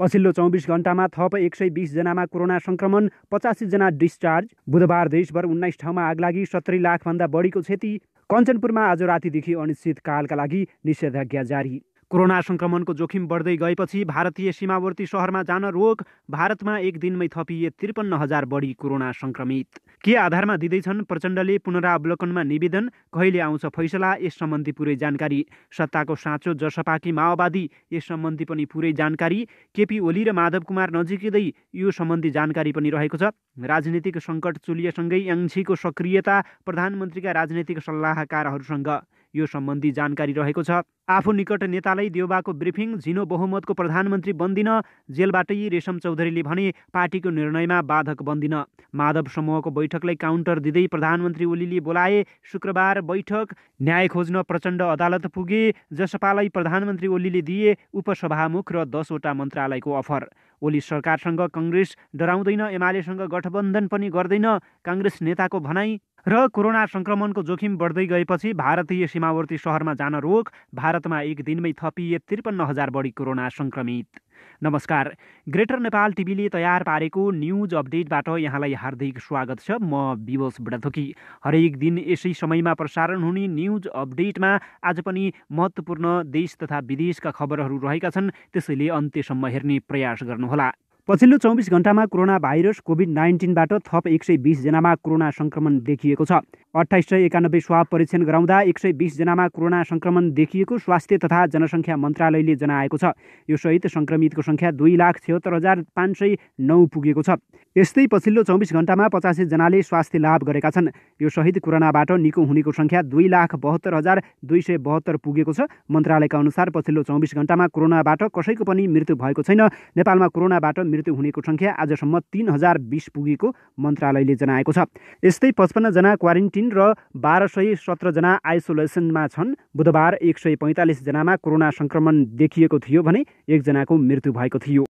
पछिल्लो चौबिस घन्टामा थप एक सय बिसजनामा कोरोना सङ्क्रमण पचासीजना डिस्चार्ज बुधबार देशभर उन्नाइस ठाउँमा आग लागि सत्तरी लाखभन्दा बढीको क्षति कञ्चनपुरमा आज रातिदेखि अनिश्चितकालका लागि निषेधाज्ञा जारी कोरोना सङ्क्रमणको जोखिम बढ्दै गएपछि भारतीय सीमावर्ती सहरमा जान रोक भारतमा एक दिनमै थपिए त्रिपन्न हजार बढी कोरोना सङ्क्रमित के आधारमा दिँदैछन् प्रचण्डले पुनरावलोकनमा निवेदन कहिले आउँछ फैसला यस सम्बन्धी पुरै जानकारी सत्ताको साँचो जसपाकी माओवादी यस सम्बन्धी पनि पुरै जानकारी केपी ओली र माधव कुमार नजिकै यो सम्बन्धी जानकारी पनि रहेको छ राजनीतिक सङ्कट चुलिएसँगै याङ्छीको सक्रियता प्रधानमन्त्रीका राजनैतिक सल्लाहकारहरूसँग यो सम्बन्धी जानकारी रहेको छ आफू निकट नेतालाई देउबाको ब्रिफिङ झिनो बहुमतको प्रधानमन्त्री बन्दिन जेलबाटै रेशम चौधरीले भने पार्टीको निर्णयमा बाधक बन्दिन माधव समूहको बैठकलाई काउन्टर दिँदै प्रधानमन्त्री ओलीले बोलाए शुक्रबार बैठक न्याय खोज्न प्रचण्ड अदालत पुगे जसपालाई प्रधानमन्त्री ओलीले दिए उपसभामुख र दसवटा मन्त्रालयको अफर ओली सरकारसँग कङ्ग्रेस डराउँदैन एमालेसँग गठबन्धन पनि गर्दैन काङ्ग्रेस नेताको भनाई र कोरोना संक्रमणको जोखिम बढ्दै गएपछि भारतीय सीमावर्ती सहरमा जान रोक भारतमा एक दिनमै थपिए त्रिपन्न हजार बढी कोरोना संक्रमित नमस्कार ग्रेटर नेपाल टिभीले तयार पारेको न्युज अपडेटबाट यहाँलाई हार्दिक स्वागत छ म विवश बुढाथोकी हरेक दिन यसै समयमा प्रसारण हुने न्युज अपडेटमा आज पनि महत्त्वपूर्ण देश तथा विदेशका खबरहरू रहेका छन् त्यसैले अन्त्यसम्म हेर्ने प्रयास गर्नुहोला पछिल्लो चौबिस घण्टामा कोरोना भाइरस कोभिड नाइन्टिनबाट थप एक सय बिसजनामा कोरोना सङ्क्रमण देखिएको छ अठाइस सय एकानब्बे स्वाब परीक्षण गराउँदा एक सय बिसजनामा कोरोना सङ्क्रमण देखिएको स्वास्थ्य तथा जनसङ्ख्या मन्त्रालयले जनाएको छ यो सहित सङ्क्रमितको सङ्ख्या दुई लाख छिहत्तर हजार पाँच सय नौ पुगेको छ यस्तै पछिल्लो चौबिस घण्टामा पचासीजनाले स्वास्थ्य लाभ गरेका छन् यो सहित कोरोनाबाट निको हुनेको सङ्ख्या दुई लाख बहत्तर हजार दुई सय बहत्तर पुगेको छ मन्त्रालयका अनुसार पछिल्लो चौबिस घण्टामा कोरोनाबाट कसैको पनि मृत्यु भएको छैन नेपालमा कोरोनाबाट मृत्यु हुनेको सङ्ख्या आजसम्म तिन हजार बिस पुगेको मन्त्रालयले जनाएको छ यस्तै पचपन्नजना क्वारेन्टिन र बाह्र सय सत्रजना आइसोलेसनमा छन् बुधबार एक सय पैँतालिसजनामा कोरोना सङ्क्रमण देखिएको थियो भने एकजनाको मृत्यु भएको थियो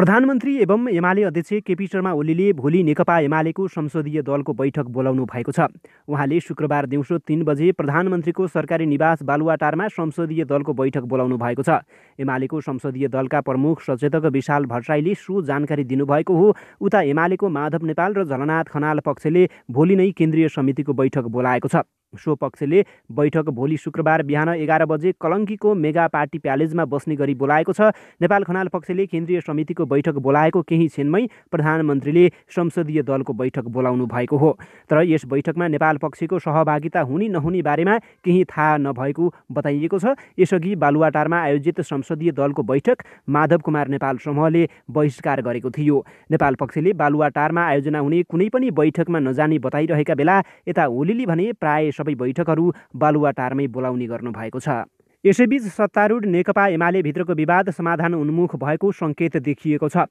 प्रधानमन्त्री एवं एमाले अध्यक्ष केपी शर्मा ओलीले भोलि नेकपा एमालेको संसदीय दलको बैठक बोलाउनु भएको छ उहाँले शुक्रबार दिउँसो तिन बजे प्रधानमन्त्रीको सरकारी निवास बालुवाटारमा संसदीय दलको बैठक बोलाउनु भएको छ एमालेको संसदीय दलका प्रमुख सचेतक विशाल भट्टराईले सो जानकारी दिनुभएको हो उता एमालेको माधव नेपाल र झलनाथ खनाल पक्षले भोलि नै केन्द्रीय समितिको बैठक बोलाएको छ सो पक्षले बैठक भोलि शुक्रबार बिहान एघार बजे कलङ्कीको मेगा पार्टी प्यालेजमा बस्ने गरी बोलाएको छ नेपाल खनाल पक्षले केन्द्रीय समितिको बैठक बोलाएको केही क्षणमै प्रधानमन्त्रीले संसदीय दलको बैठक बोलाउनु भएको हो तर यस बैठकमा नेपाल पक्षको सहभागिता हुने नहुने बारेमा केही थाहा नभएको बताइएको छ यसअघि बालुवाटारमा आयोजित संसदीय दलको बैठक माधव कुमार नेपाल समूहले बहिष्कार गरेको थियो नेपाल पक्षले बालुवाटारमा आयोजना हुने कुनै पनि बैठकमा नजाने बताइरहेका बेला यता होलीले भने प्राय सबै बैठकहरू बालुवाटारमै बोलाउने गर्नुभएको छ यसैबीच सत्तारूढ नेकपा एमाले भित्रको विवाद समाधान उन्मुख भएको सङ्केत देखिएको छ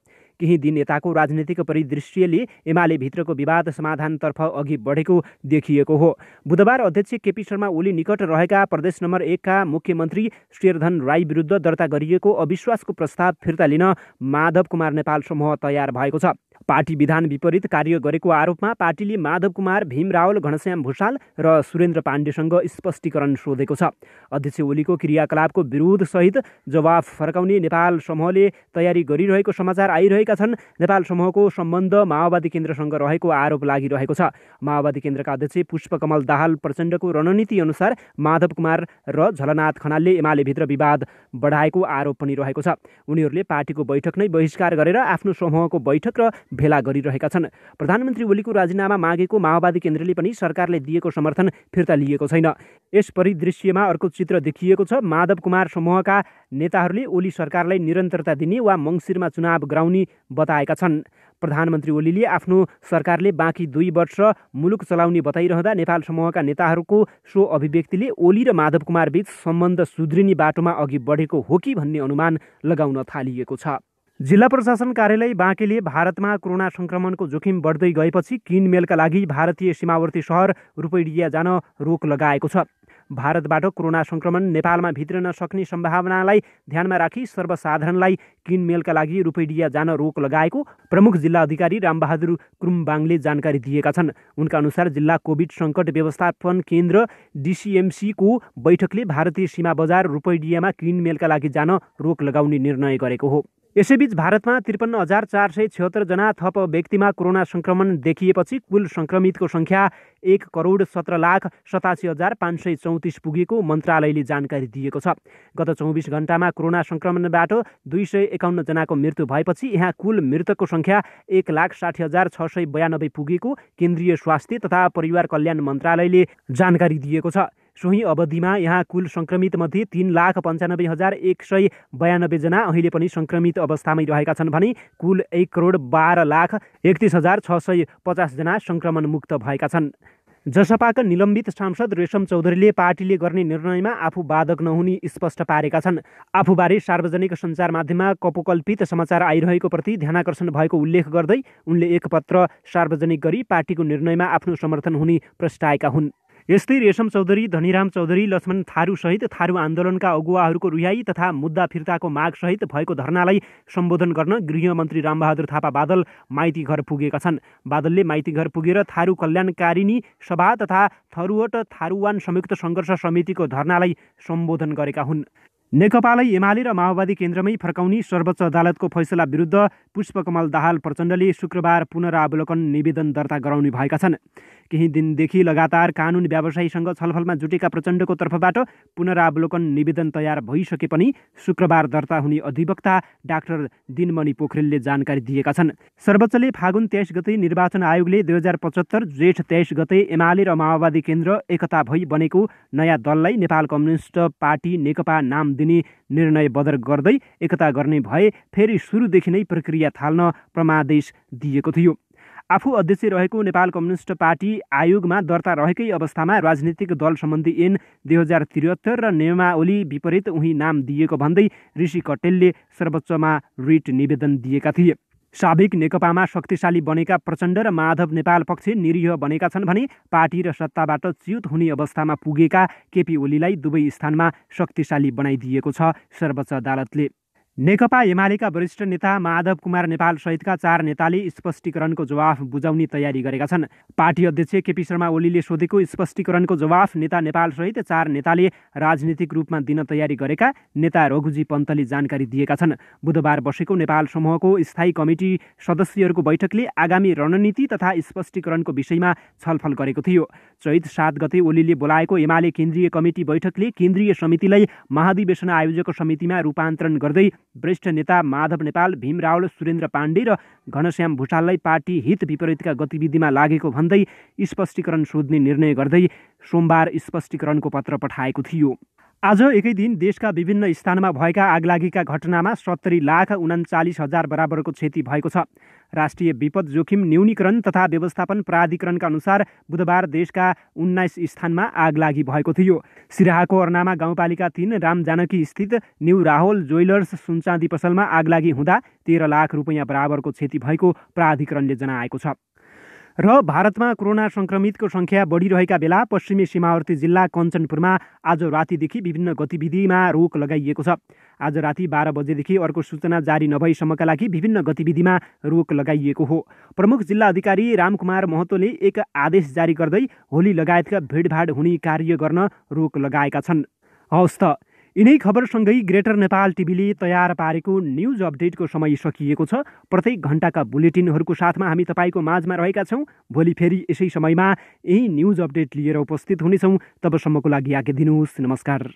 केही दिन यताको राजनीतिक परिदृश्यले एमाले भित्रको विवाद समाधानतर्फ अघि बढेको देखिएको हो बुधबार अध्यक्ष केपी शर्मा ओली निकट रहेका प्रदेश नम्बर एकका मुख्यमन्त्री शेरधन राई विरुद्ध दर्ता गरिएको अविश्वासको प्रस्ताव फिर्ता लिन माधव कुमार नेपाल समूह तयार भएको छ पार्टी विधान विपरीत कार्य गरेको आरोपमा पार्टीले माधव कुमार भीम रावल घनश्याम भूषाल र सुरेन्द्र पाण्डेसँग स्पष्टीकरण सोधेको छ अध्यक्ष ओलीको क्रियाकलापको विरोधसहित जवाफ फर्काउने नेपाल समूहले तयारी गरिरहेको समाचार आइरहेका छन् नेपाल समूहको सम्बन्ध माओवादी केन्द्रसँग रहेको आरोप लागिरहेको छ माओवादी केन्द्रका अध्यक्ष पुष्पकमल दाहाल प्रचण्डको रणनीति अनुसार माधव कुमार र झलनाथ खनालले एमालेभित्र विवाद बढाएको आरोप पनि रहेको छ उनीहरूले पार्टीको बैठक नै बहिष्कार गरेर आफ्नो समूहको बैठक र भेला गरिरहेका छन् प्रधानमन्त्री ओलीको राजीनामा मागेको माओवादी केन्द्रले पनि सरकारले दिएको समर्थन फिर्ता लिएको छैन यस परिदृश्यमा अर्को चित्र देखिएको छ माधव कुमार समूहका नेताहरूले ओली सरकारलाई निरन्तरता दिने वा मङ्सिरमा चुनाव गराउने बताएका छन् प्रधानमन्त्री ओलीले आफ्नो सरकारले बाँकी दुई वर्ष मुलुक चलाउने बताइरहँदा नेपाल समूहका नेताहरूको सो अभिव्यक्तिले ओली र माधव कुमार बीच सम्बन्ध सुध्रिने बाटोमा अघि बढेको हो कि भन्ने अनुमान लगाउन थालिएको छ जिल्ला प्रशासन कार्यालय बाँकेले भारतमा कोरोना सङ्क्रमणको जोखिम बढ्दै गएपछि किनमेलका लागि भारतीय सीमावर्ती सहर रूपैडिया जान रोक लगाएको छ भारतबाट कोरोना सङ्क्रमण नेपालमा भित्रिन सक्ने सम्भावनालाई ध्यानमा राखी सर्वसाधारणलाई किनमेलका लागि रूपैडिया जान रोक लगाएको प्रमुख जिल्ला अधिकारी रामबहादुर क्रुम्बाङले जानकारी दिएका छन् उनका अनुसार जिल्ला कोभिड सङ्कट व्यवस्थापन केन्द्र डिसिएमसीको बैठकले भारतीय सीमा बजार रूपैडियामा किनमेलका लागि जान रोक लगाउने निर्णय गरेको हो यसैबीच भारतमा त्रिपन्न हजार चार सय छत्तरजना थप व्यक्तिमा कोरोना सङ्क्रमण देखिएपछि कुल सङ्क्रमितको सङ्ख्या एक करोड सत्र लाख सतासी हजार पाँच सय चौतिस पुगेको मन्त्रालयले जानकारी दिएको छ गत चौबिस घन्टामा कोरोना सङ्क्रमणबाट दुई सय एकाउन्नजनाको मृत्यु भएपछि यहाँ कुल मृतकको सङ्ख्या एक लाख साठी हजार छ सय बयानब्बे पुगेको केन्द्रीय स्वास्थ्य तथा परिवार कल्याण मन्त्रालयले जानकारी दिएको छ सोही अवधिमा यहाँ कुल सङ्क्रमितमध्ये तिन लाख पन्चानब्बे हजार एक सय बयानब्बेजना अहिले पनि सङ्क्रमित अवस्थामै रहेका छन् भने कुल एक करोड बाह्र लाख एकतिस हजार छ सय पचासजना सङ्क्रमणमुक्त भएका छन् जसपाका निलम्बित सांसद रेशम चौधरीले पार्टीले गर्ने निर्णयमा आफू बाधक नहुने स्पष्ट पारेका छन् आफूबारे सार्वजनिक सञ्चार माध्यममा कपोकल्पित समाचार आइरहेको प्रति ध्यानाकर्षण भएको उल्लेख गर्दै उनले एक पत्र सार्वजनिक गरी पार्टीको निर्णयमा आफ्नो समर्थन हुने प्रस्ताएका हुन् यस्तै रेशम चौधरी धनीराम चौधरी लक्ष्मण थारू सहित थारू आन्दोलनका अगुवाहरूको रुहाई तथा मुद्दा फिर्ताको माग सहित भएको धरनालाई सम्बोधन गर्न गृहमन्त्री रामबहादुर थापा बादल माइतीघर पुगेका छन् बादलले माइतीघर पुगेर थारू कल्याणकारिणी सभा तथा थरुवट थारूवान संयुक्त सङ्घर्ष समितिको धरनालाई सम्बोधन गरेका हुन् नेकपालाई एमाले र माओवादी केन्द्रमै फर्काउने सर्वोच्च अदालतको फैसला विरुद्ध पुष्पकमल दाहाल प्रचण्डले शुक्रबार पुनरावलोकन निवेदन दर्ता गराउने भएका छन् केही दिनदेखि लगातार कानुन व्यवसायीसँग छलफलमा जुटेका प्रचण्डको तर्फबाट पुनरावलोकन निवेदन तयार भइसके पनि शुक्रबार दर्ता हुने अधिवक्ता डाक्टर दिनमणि पोखरेलले जानकारी दिएका छन् सर्वोच्चले फागुन तेइस गते निर्वाचन आयोगले दुई हजार पचहत्तर जेठ तेइस गते एमाले र माओवादी केन्द्र एकता भई बनेको नयाँ दललाई नेपाल कम्युनिस्ट पार्टी नेकपा नाम दिने निर्णय बदर गर्दै एकता गर्ने भए फेरि सुरुदेखि नै प्रक्रिया थाल्न प्रमादेश दिएको थियो आफू अध्यक्ष रहेको नेपाल कम्युनिस्ट पार्टी आयोगमा दर्ता रहेकै अवस्थामा राजनीतिक दल सम्बन्धी ऐन दुई हजार त्रिहत्तर र नियमावली विपरीत उही नाम दिएको भन्दै ऋषि कटेलले सर्वोच्चमा रिट निवेदन दिएका थिए साबिक नेकपामा शक्तिशाली बनेका प्रचण्ड र माधव नेपाल पक्ष निरीह बनेका छन् भने पार्टी र सत्ताबाट च्युत हुने अवस्थामा पुगेका केपी ओलीलाई दुवै स्थानमा शक्तिशाली बनाइदिएको छ सर्वोच्च अदालतले नेकपा एमालेका वरिष्ठ नेता माधव कुमार नेपाल सहितका चार नेताले स्पष्टीकरणको जवाफ बुझाउने तयारी गरेका छन् पार्टी अध्यक्ष केपी शर्मा ओलीले सोधेको स्पष्टीकरणको जवाफ नेता नेपाल सहित चार नेताले राजनीतिक रूपमा दिन तयारी गरेका नेता रघुजी पन्तले जानकारी दिएका छन् बुधबार बसेको नेपाल समूहको स्थायी कमिटी सदस्यहरूको बैठकले आगामी रणनीति तथा स्पष्टीकरणको विषयमा छलफल गरेको थियो चैत सात गते ओलीले बोलाएको एमाले केन्द्रीय कमिटी बैठकले केन्द्रीय समितिलाई महाधिवेशन आयोजक समितिमा रूपान्तरण गर्दै वरिष्ठ नेता माधव नेपाल भीम रावल सुरेन्द्र पाण्डे र घनश्याम भूषाललाई पार्टी हित विपरीतका गतिविधिमा लागेको भन्दै स्पष्टीकरण सोध्ने निर्णय गर्दै सोमबार स्पष्टीकरणको पत्र पठाएको थियो आज एकै दिन देशका विभिन्न स्थानमा भएका आगलागीका घटनामा सत्तरी लाख उनान्चालिस हजार बराबरको क्षति भएको छ राष्ट्रिय विपद जोखिम न्यूनीकरण तथा व्यवस्थापन प्राधिकरणका अनुसार बुधबार देशका उन्नाइस स्थानमा आगलागी भएको थियो सिराहाको अर्नामा गाउँपालिका तिन जानकी स्थित न्यू राहुल ज्वेलर्स सुनचाँदी पसलमा आगलागी हुँदा तेह्र लाख रुपियाँ बराबरको क्षति भएको प्राधिकरणले जनाएको छ र भारतमा कोरोना सङ्क्रमितको सङ्ख्या बढिरहेका बेला पश्चिमी सीमावर्ती जिल्ला कञ्चनपुरमा आज रातिदेखि विभिन्न गतिविधिमा रोक लगाइएको छ आज राति बाह्र बजेदेखि अर्को सूचना जारी नभएसम्मका लागि विभिन्न गतिविधिमा रोक लगाइएको हो प्रमुख जिल्ला अधिकारी रामकुमार महतोले एक आदेश जारी गर्दै होली लगायतका भिडभाड हुने कार्य गर्न रोक लगाएका छन् हवस् त यिनै खबरसँगै ग्रेटर नेपाल टिभीले तयार पारेको न्युज अपडेटको समय सकिएको छ प्रत्येक घण्टाका बुलेटिनहरूको साथमा हामी तपाईँको माझमा रहेका छौँ भोलि फेरि यसै समयमा यही न्युज अपडेट लिएर उपस्थित हुनेछौँ तबसम्मको लागि आज्ञा दिनुहोस् नमस्कार